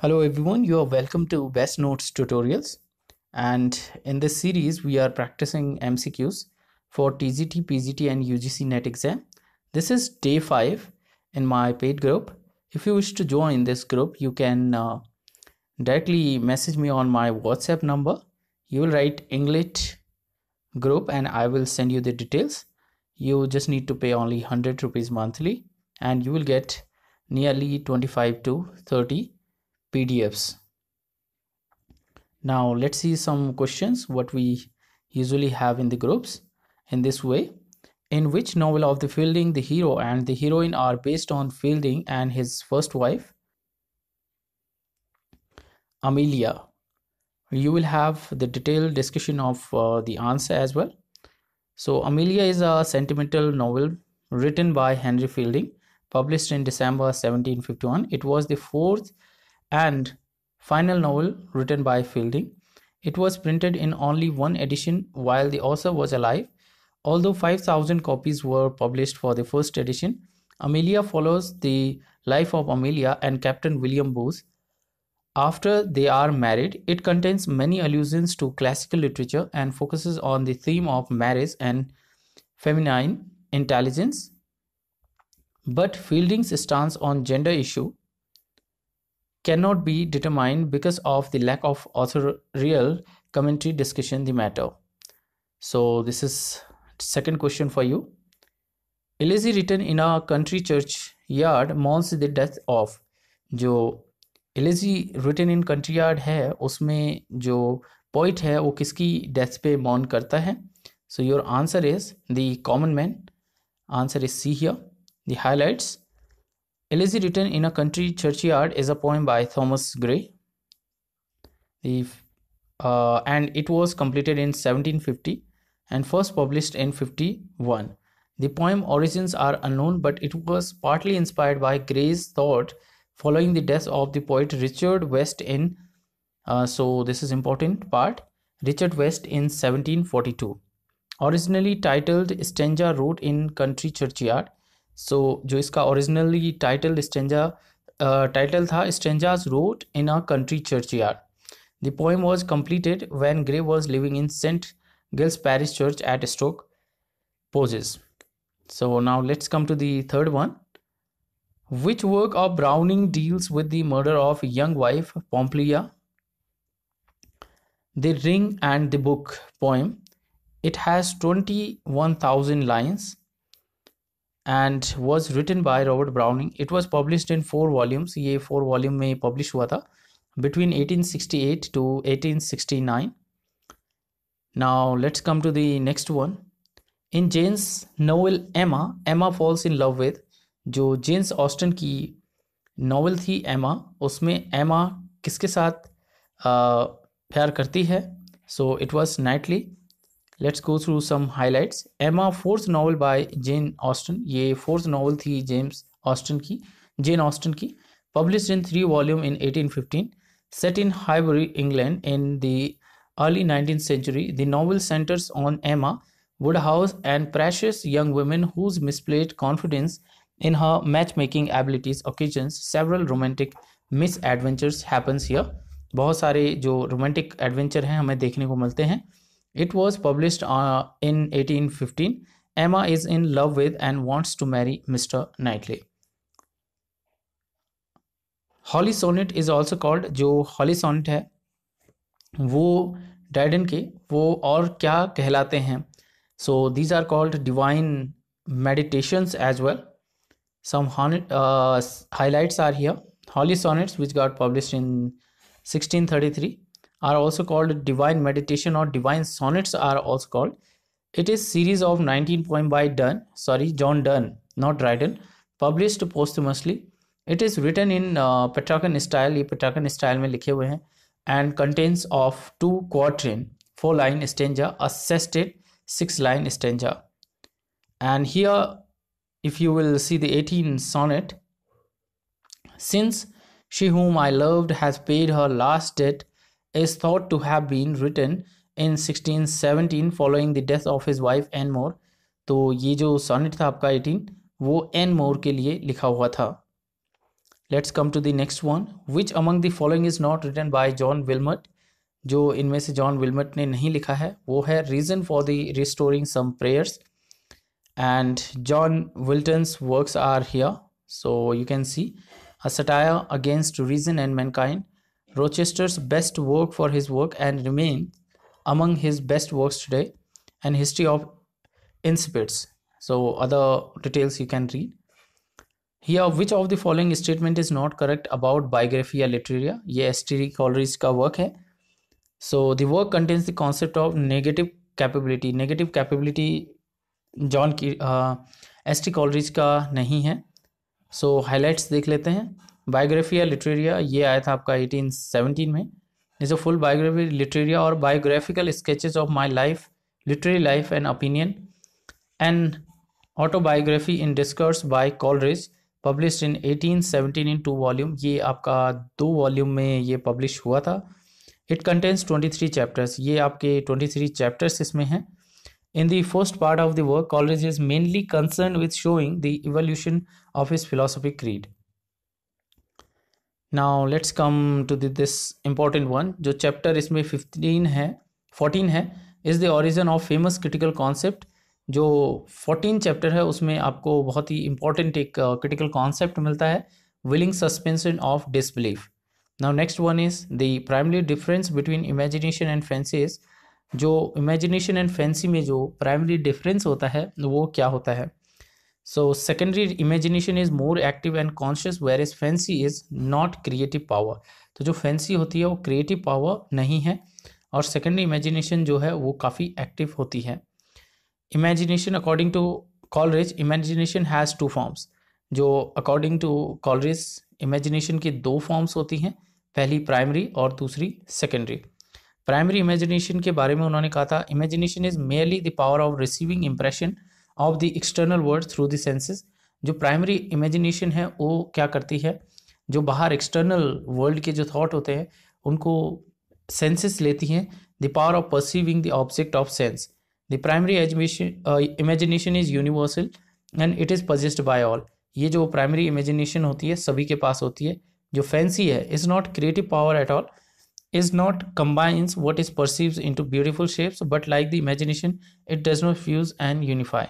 Hello everyone, you are welcome to Best Notes tutorials. And in this series, we are practicing MCQs for TGT, PGT and UGC NET exam. This is day 5 in my paid group. If you wish to join this group, you can uh, directly message me on my WhatsApp number. You will write English group and I will send you the details. You just need to pay only 100 rupees monthly and you will get nearly 25 to 30 PDFs. Now let's see some questions what we usually have in the groups in this way. In which novel of the Fielding, the hero and the heroine are based on Fielding and his first wife, Amelia. You will have the detailed discussion of uh, the answer as well. So, Amelia is a sentimental novel written by Henry Fielding, published in December 1751. It was the fourth and final novel written by Fielding. It was printed in only one edition while the author was alive. Although 5,000 copies were published for the first edition, Amelia follows the life of Amelia and Captain William Booth. After they are married, it contains many allusions to classical literature and focuses on the theme of marriage and feminine intelligence. But Fielding's stance on gender issue cannot be determined because of the lack of authorial commentary discussion the matter. So this is second question for you. Elegy written in a country church yard mourns the death of जो elegy written in country yard है उसमें जो poet है वो किसकी death पे मौन करता है so your answer is the common man answer is see here the highlights Elegy written in a country churchyard is a poem by Thomas Gray. The, uh, and it was completed in 1750 and first published in 51. The poem origins are unknown, but it was partly inspired by Gray's thought following the death of the poet Richard West in uh, so this is important part Richard West in 1742. Originally titled Stenja Road in Country Churchyard, so so, जो इसका originally title stanza title था stanzas wrote in a country churchyard the poem was completed when Gray was living in saint Giles parish church at Stoke Poges So now let's come to the third one. Which work of Browning deals with the murder of young wife Pompilia? The Ring and the Book poem. It has 21,000 lines. And was written by Robert Browning it was publish in four volumes ये four volume में publish हुआ था between 1868 to 1869. Now let's come to the next one. In Jane's novel Emma, Emma falls in love with जो James Austen की novel थी Emma उसमें एमा किसके साथ आ, प्यार करती है so it was Knightley let's go through some highlights Emma fourth novel by Jane Austen ये फोर्थ नावल थी जेम्स ऑस्टन की जेन ऑस्टन की publish in three volume in eighteen fifteen set in Highbury England in the early nineteen century the novel centres on Emma Woodhouse and precious young women whose misplaced confidence in her matchmaking abilities occasion several romantic misadventures happens here बहुत सारे जो romantic adventure हैं हमें देखने को मिलते हैं It was published uh, in 1815. Emma is in love with and wants to marry Mr. Knightley. Holly Sonnet is also called जो Holly Sonnet है वो Dryden के वो और क्या कहलाते हैं So these are called divine meditations as well. Some uh, highlights are here. Holly Sonnets which got published in 1633 are also called divine meditation or divine sonnets are also called it is series of 19 poem by dunn sorry john dunn not dryden published posthumously it is written in uh, petrarchan style petrarchan style में and contains of two quatrain four line stanza a sestet six line stanza and here if you will see the 18 sonnet since she whom i loved has paid her last debt is thought to have been written in 1617 following the death of his wife and more तो ये जो sonnet था आपका 18 वो N मोर के लिए लिखा हुआ था let's come to the next one which among the following is not written by John Wilmot जो इनमें से जॉन विलमट ने नहीं लिखा है वो है reason for the restoring some prayers and John Wilton's works are here so you can see a satire against reason and mankind Rochester's best work for his work and remains among his best works today and history of insipids. So other details you can read. Here, which of the following statement is not correct about biography or literaria? Yes, T.D. Coleridge's work. Hai. So the work contains the concept of negative capability. Negative capability, John uh, S.T. Coleridge's ka nahi hai. So highlights dekh lete Biographia या Literaria ये आया था आपका 1817 में is a full biography Literaria और biographical sketches of my life literary life and opinion and autobiography in discourse by Coleridge publish in 1817 in two volume ये आपका दो वॉल्यूम में ये पब्लिश हुआ था इट कंटेंस 23 चैप्टर्स ये आपके 23 चैप्टर्स इसमें हैं in the first part of the work Coleridge is mainly concern with showing the evolution of his philosophy creed now let's come to this important one जो chapter इसमें fifteen है fourteen है is the origin of famous critical concept जो fourteen chapter है उसमें आपको बहुत ही इंपॉर्टेंट एक क्रिटिकल uh, कॉन्सेप्ट मिलता है willing suspension of disbelief now next one is the primary difference between imagination and fancies जो इमेजिनेशन एंड फैंसी में जो प्राइमरी डिफरेंस होता है वो क्या होता है So secondary imagination is more active and conscious whereas fancy is not creative power. तो जो fancy होती है वो creative power नहीं है और secondary imagination जो है वो काफ़ी active होती है Imagination according to Coleridge imagination has two forms. जो according to Coleridge imagination की दो forms होती हैं पहली primary और दूसरी secondary. प्राइमरी इमेजिनेशन के बारे में उन्होंने कहा था imagination is merely the power of receiving impression of the external world through the senses जो प्राइमरी इमेजिनेशन है वो क्या करती है जो बाहर एक्सटर्नल वर्ल्ड के जो थॉट होते हैं उनको सेंसेस लेती हैं the power of perceiving the object of sense the primary imagination is universal and it is possessed by all ये जो प्राइमरी इमेजिनेशन होती है सभी के पास होती है जो फैंसी है is not creative power at all not combines what is perceive into beautiful shapes but like the imagination it does not fuse and unify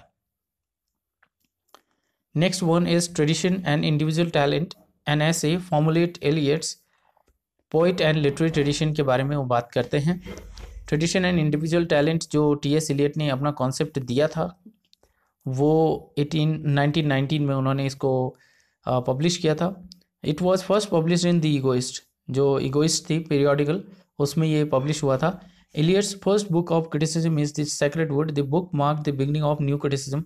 Next one is Tradition and Individual Talent, an essay formulate Eliot's poet and literary tradition के बारे में वो बात करते हैं tradition and individual talent जो T S Eliot ने अपना कॉन्सेप्ट दिया था वो एटीन नाइनटीन नाइनटीन में उन्होंने इसको पब्लिश किया था it was first publish in the egoist जो इगोइस्ट थी पीरियोडिकल उसमें ये पब्लिश हुआ था Eliot's first book of criticism is the sacred wood the book mark the beginning of new criticism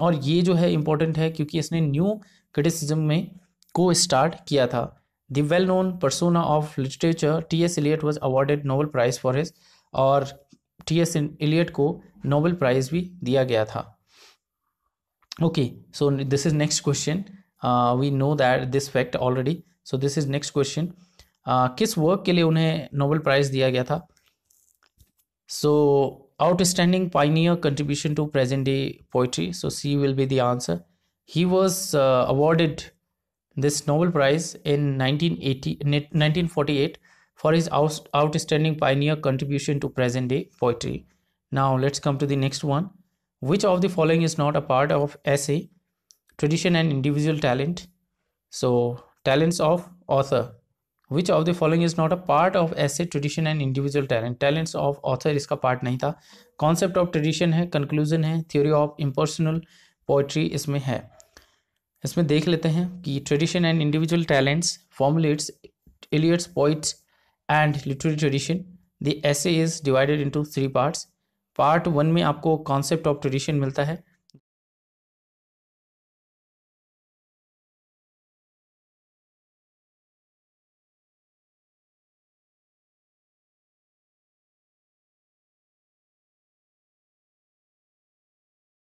और ये जो है इम्पोर्टेंट है क्योंकि इसने न्यू क्रिटिसिज्म में को स्टार्ट किया था the well known persona of literature T S Eliot was awarded Nobel prize for his और टी एस इलियट को नोबल प्राइज़ भी दिया गया था okay so this is next question we know that this fact already so this is next question किस work के लिए उन्हें नोबल प्राइज़ दिया गया था so outstanding pioneer contribution to present day poetry so c will be the answer he was uh, awarded this nobel prize in 1980, 1948 for his outstanding pioneer contribution to present day poetry now let's come to the next one which of the following is not a part of essay tradition and individual talent so talents of author which of the following is not a part of essay tradition and individual talent talents of author इसका part नहीं था concept of tradition है conclusion है theory of impersonal poetry इसमें है इसमें देख लेते हैं कि tradition and individual talents formulates Eliot's poets and literary tradition the essay is divided into three parts part one में आपको कॉन्सेप्ट ऑफ ट्रेडिशन मिलता है